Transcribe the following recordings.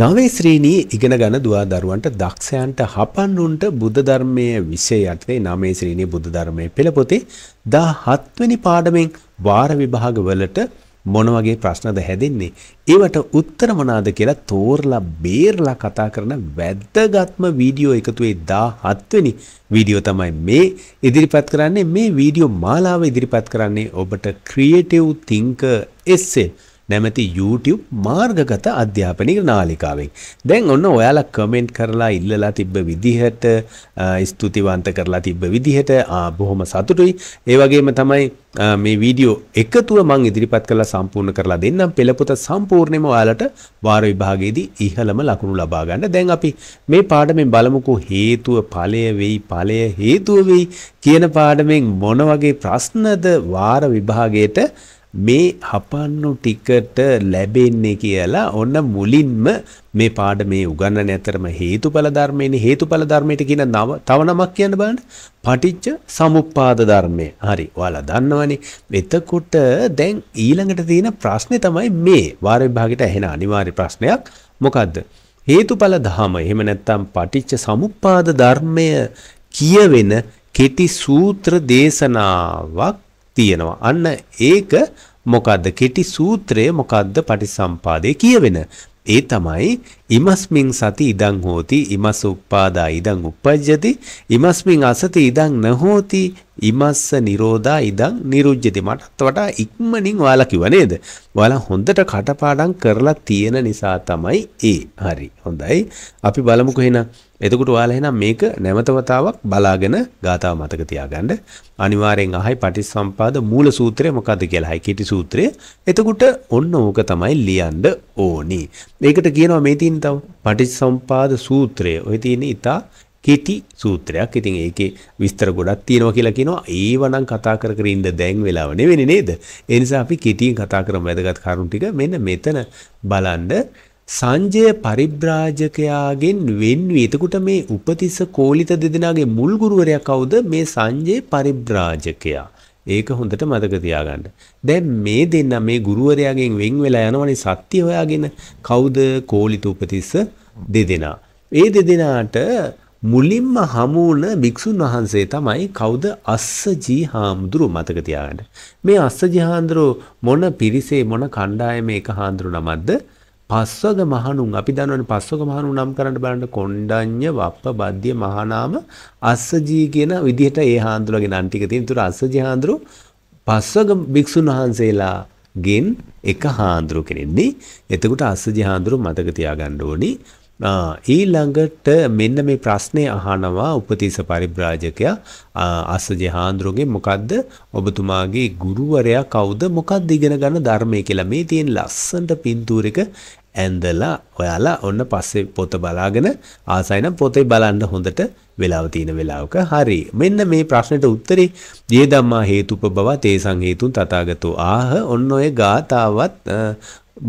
නවේ ශ්‍රීණී ඉගෙන ගන දවා දරුවන්ට දක්ෂයන්ට හපන්නුන්ට බුද්ධධර්මය විෂය යටතේ නමේ ශ්‍රීණී බුද්ධධර්මය පෙළපොතේ දා හත්වනි පාඩමෙන් වාර විභාගවලට මොනවගේ ප්‍රශ්නද හැදෙන්නේ. ඒවට උත්තර මනාද කියලා තෝරලා බේරලා කතා කරන වැද්දගත්ම වීඩියෝ එකතුවේ දා හත්වනි වීඩියෝ තමයි මේ ඉදිරිපත් කරන්නේ මේ වීඩියෝ මාලාව ඉදිරිපත් කරන්නේ ඔබට ක්‍රියටව් තිංක එස්සෙල්. නැමැති YouTube මාර්ගගත අධ්‍යාපනික නාලිකාවෙන්. දැන් ඔන්න ඔයාලා කමෙන්ට් කරලා ඉල්ලලා තිබ්බ විදිහට ස්තුතිවන්ත කරලා තිබ්බ විදිහට බොහොම සතුටුයි. ඒ වගේම තමයි මේ වීඩියෝ එකතුව මං ඉදිරිපත් කරලා සම්පූර්ණ කරලා දෙන්නම්. පෙළපොත සම්පූර්ණයෙන්ම ඔයාලට වාර විභාගයේදී ඉහළම ලකුණු ලබා ගන්න. දැන් අපි මේ පාඩමෙන් බලමුකෝ හේතුව ඵලය වෙයි ඵලය හේතුව වෙයි කියන පාඩමෙන් මොන වගේ ප්‍රශ්නද වාර විභාගයට මේ හපන්නු ටිකට ලැබෙන්නේ කියලා ඔන්න මුලින්ම මේ පාඩමේ උගන්වන ඇතරම හේතුඵල ධර්මයනේ හේතුඵල ධර්මයට කියන නව තව නමක් කියන්න බලන්න පටිච්ච සමුප්පාද ධර්මය. හරි. ඔයාලා දන්නවනේ. එතකොට දැන් ඊළඟට තියෙන ප්‍රශ්නේ තමයි මේ වාර විභාගෙට ඇහෙන අනිවාර්ය ප්‍රශ්නයක් මොකද්ද? හේතුඵල ධම එහෙම නැත්නම් පටිච්ච සමුප්පාද ධර්මය කියවෙන කෙටි සූත්‍ර දේශනාවක් තියෙනවා. අන්න ඒක මොකද්ද? කෙටි සූත්‍රය මොකද්ද? පටිසම්පාදේ කියවෙන. ඒ තමයි ඉමස්මින් සති ඉදං හෝති ඉමස් උප්පාදා ඉදං උපජ්ජති ඉමස්මින් අසති ඉදං නහෝති ඉමස්ස නිරෝධා ඉදං නිරුජ්ජති මටත් වඩා ඉක්මනින් ඔයාලා කිව්ව නේද? ඔයාලා හොඳට කටපාඩම් කරලා තියෙන නිසා තමයි ඒ. හරි. හොඳයි. අපි බලමුකෝ එහෙනම්. එතකොට ඔයාලා එහෙනම් මේක නැවතවතාවක් බලාගෙන ගාතාව මතක තියාගන්න. අනිවාර්යෙන් අහයි පටිච්චසම්පාද මූල සූත්‍රය මොකද්ද කියලා. හයි කීටි සූත්‍රය. එතකොට ඔන්න ඕක තමයි ලියන්න ඕනි. ඒකට කියනවා මේ තියෙන තව පටිච්චසම්පාද සූත්‍රය. ඔය තියෙන ඊට කෙටි සූත්‍රයක්. ඉතින් ඒකේ විස්තර ගොඩක් තියෙනවා කියලා කියනවා. ඒවනම් කතා කර කර ඉඳ දැන් වෙලාව නෙවෙයි නේද? ඒ නිසා අපි කෙටියෙන් කතා කරමු වැදගත් කරුණු ටික. මෙන්න මෙතන බලන්න සංජය පරිබ්‍රාජකයාගෙන් වෙන්වී එතකොට මේ උපතිස්ස කෝලිත දෙදෙනාගේ මුල් ගුරුවරයා කවුද මේ සංජය පරිබ්‍රාජකයා ඒක හොඳට මතක තියාගන්න. දැන් මේ දෙන්න මේ ගුරුවරයාගෙන් වෙන් වෙලා යනවනේ සත්‍ය හොයාගෙන කවුද කෝලිත උපතිස්ස දෙදෙනා. ඒ දෙදෙනාට මුලින්ම හමු වුණ භික්ෂුන් වහන්සේ තමයි කවුද අස්සජී හාමුදුරු මතක තියාගන්න. මේ අස්සජී හාමුදුරු මොන පිරිසේ මොන කණ්ඩායමේ එක හාමුදුරු නමක්ද? පස්වග මහණුන් අපි දන්නවනේ පස්වග මහණුන් නම් කරන්න බලන්න කොණ්ඩඤ්ඤ වප්පබද්ධ්‍ය මහානාම අස්සජී කියන විදිහට ඒ හාමුදුරුවගේ නම් ටික තියෙන. ඒතර අස්සජී හාමුදුරු පස්වග භික්ෂුන් වහන්සේලා ගෙන් එක හාමුදුරු කෙනෙන්නේ. එතකොට අස්සජී හාමුදුරු මතක තියාගන්න ඕනි. ඊළඟට මෙන්න මේ ප්‍රශ්නේ අහනවා උපතිස්ස පරිබ්‍රාජකයා අස්සජේ හාන්දුරුගේ මොකද්ද ඔබතුමාගේ ගුරුවරයා කවුද මොකක්ද ඉගෙන ගන්න ධර්මය කියලා මේ තියෙන ලස්සනට පින්තූරෙක ඇඳලා ඔයාලා ඔන්න පස්සේ පොත බලාගෙන ආසයිනම් පොතේ බලන්න හොඳට වෙලාව තියෙන වෙලාවක හරි මෙන්න මේ ප්‍රශ්නෙට උත්තරේ දිය ධම්මා හේතුප බව තේසං හේතුන් තථාගතෝ ආහ ඔන්න ඔය ගාතාවත්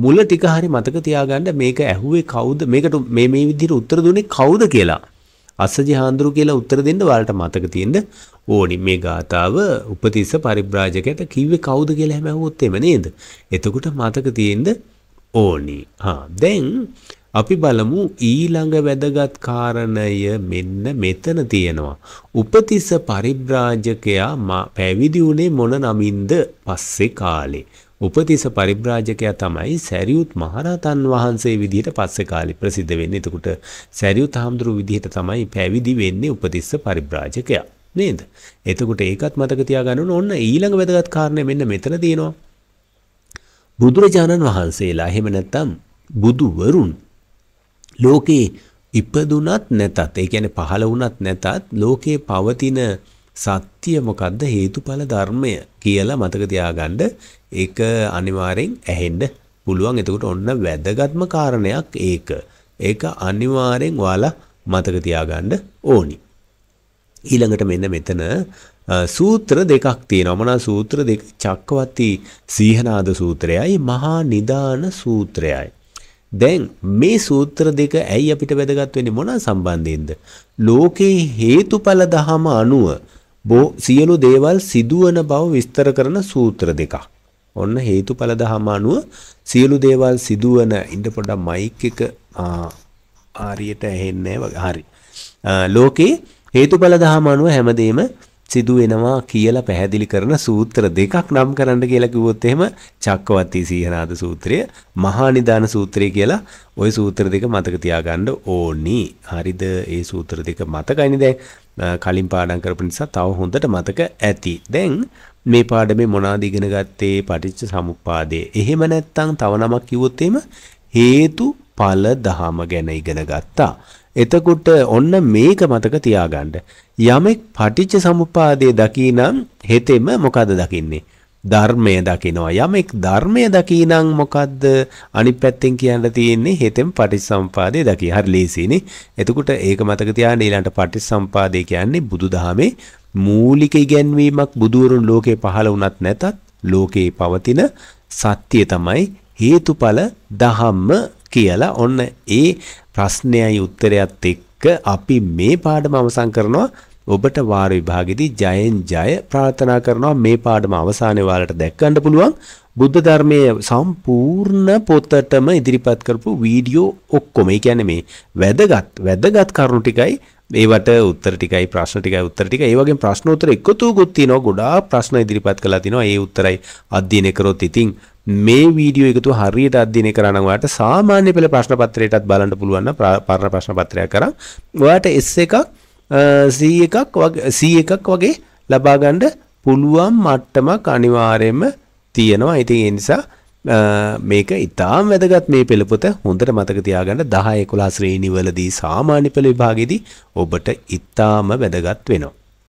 මුල ටික හරි මතක තියාගන්න මේක ඇහුවේ කවුද මේකට මේ මේ විදිහට උත්තර දුන්නේ කවුද කියලා අස්සජි හාඳුරු කියලා උත්තර දෙන්න ඔයාලට මතක තියෙන්න ඕනි මේ ගාතාව උපතිස්ස පරිබ්‍රාජකයට කිව්වේ කවුද කියලා හැම ඇහුවොත් එම නේද එතකොට මතක තියෙන්න ඕනි හා දැන් අපි බලමු ඊළඟ වැදගත් කාරණය මෙන්න මෙතන තියෙනවා. උපතිස්ස පරිබ්‍රාජකයා පැවිදි වුණේ මොන නමින්ද පස්සේ කාලේ. උපතිස්ස පරිබ්‍රාජකයා තමයි සැරියුත් මහරහතන් වහන්සේ විදිහට පස්සේ කාලේ ප්‍රසිද්ධ වෙන්නේ. එතකොට සැරියුත් හාමුදුරුව විදිහට තමයි පැවිදි වෙන්නේ උපතිස්ස පරිබ්‍රාජකයා. නේද? එතකොට ඒකත් මතක තියාගන්න ඕන. ඔන්න ඊළඟ වැදගත් කාරණය මෙන්න මෙතන තියෙනවා. බුදුරජාණන් වහන්සේලා එහෙම නැත්නම් බුදුවරුන් ලෝකේ ඉපදුනත් නැතත් ඒ කියන්නේ පහළ වුණත් නැතත් ලෝකේ පවතින සත්‍ය මොකද්ද හේතුඵල ධර්මය කියලා මතක තියාගන්න ඒක අනිවාර්යෙන් ඇහෙන්න පුළුවන් එතකොට ඔන්න වැදගත්ම කාරණයක් ඒක ඒක අනිවාර්යෙන් ඔයාලා මතක තියාගන්න ඕනි ඊළඟට මෙන්න මෙතන සූත්‍ර දෙකක් තියෙනවා මොනවා සූත්‍ර දෙක චක්කවති සීහනාද සූත්‍රයයි මහා නිදාන සූත්‍රයයි දැන් මේ සූත්‍ර දෙක ඇයි අපිට වැදගත් වෙන්නේ මොන සම්බන්ධයෙන්ද ලෝකේ හේතුඵල ධහම අනුව බෝ සියලු දේවල් සිදුවන බව විස්තර කරන සූත්‍ර දෙකක්. ඔන්න හේතුඵල දහම අනුව සියලු දේවල් සිදුවන ඉන්න පොඩ මයික් එක ආරියට ඇහෙන්නේ නැහැ වගේ. හරි. ලෝකේ හේතුඵල දහම අනුව හැමදේම සිදු වෙනවා කියලා පැහැදිලි කරන සූත්‍ර දෙකක් නම් කරන්න කියලා කිව්වොත් එහෙම චක්කවර්ති සීහනාද සූත්‍රය මහා නිදාන සූත්‍රය කියලා ওই සූත්‍ර දෙක මතක තියාගන්න ඕනි. හරිද? ඒ සූත්‍ර දෙක මතකයිනේ දැන් කලින් පාඩම් කරපු නිසා තව හොඳට මතක ඇති. දැන් මේ පාඩමේ මොනවාද ඉගෙන ගත්තේ පටිච්ච සමුප්පාදයේ. එහෙම නැත්නම් තව නමක් කිව්වොත් එහෙම හේතු ඵල දහම ගැන ඉගෙන ගත්තා. එතකොට ඔන්න මේක මතක තියාගන්න. යමෙක් පටිච්ච සමුප්පාදයේ දකිනම් හෙතෙම මොකද දකින්නේ? ධර්මය දකිනවා. යමෙක් ධර්මය දකිනම් මොකද්ද අනිත් පැත්තෙන් කියන්න තියෙන්නේ හෙතෙම පටිච්චසම්පාදයේ දකි. හරි ලේසිනේ. එතකොට ඒක මතක තියාගන්න ඊළඟට පටිච්චසම්පාදය කියන්නේ බුදුදහමේ මූලික ඉගැන්වීමක් බුදුවරුන් ලෝකේ පහළ වුණත් නැතත් ලෝකේ පවතින සත්‍යය තමයි හේතුඵල දහම්ම කියලා ඔන්න ඒ ප්‍රශ්නයයි උත්තරයත් එක්ක අපි මේ පාඩම අවසන් කරනවා ඔබට වාර විභාගෙදී ජයෙන් ජය ප්‍රාර්ථනා කරනවා මේ පාඩම අවසානයේ ඔයාලට දැක්කන්න පුළුවන් බුද්ධ ධර්මයේ සම්පූර්ණ පොතටම ඉදිරිපත් කරපු වීඩියෝ ඔක්කොම. ඒ කියන්නේ මේ වැදගත් වැදගත් කරුණු ටිකයි ඒවට උත්තර ටිකයි ප්‍රශ්න ටිකයි උත්තර ටික ඒ වගේ ප්‍රශ්න උත්තර එකතු ගොත් තියෙනවා ගොඩාක් ප්‍රශ්න ඉදිරිපත් කරලා තිනවා ඒ උත්තරයි අධ්‍යයනය කරොත් ඉතින් මේ වීඩියෝ එකතු හරියට අධ්‍යයනය කරා නම් ඔයාලට සාමාන්‍ය පෙළ ප්‍රශ්න පත්‍රයටත් බලන්න පුළුවන් පරණ ප්‍රශ්න පත්‍රයක් කරා ඔයාලට S එකක් C එකක් වගේ C එකක් වගේ ලබා ගන්න පුළුවන් මට්ටමක් අනිවාර්යයෙන්ම තියෙනවා. ඉතින් ඒ නිසා මේක ඉතාම වැදගත් මේ පෙළපොත හොඳට මතක තියාගන්න 10 11 ශ්‍රේණිවලදී සාමාන්‍ය පෙළ විභාගයේදී ඔබට ඉතාම වැදගත් වෙනවා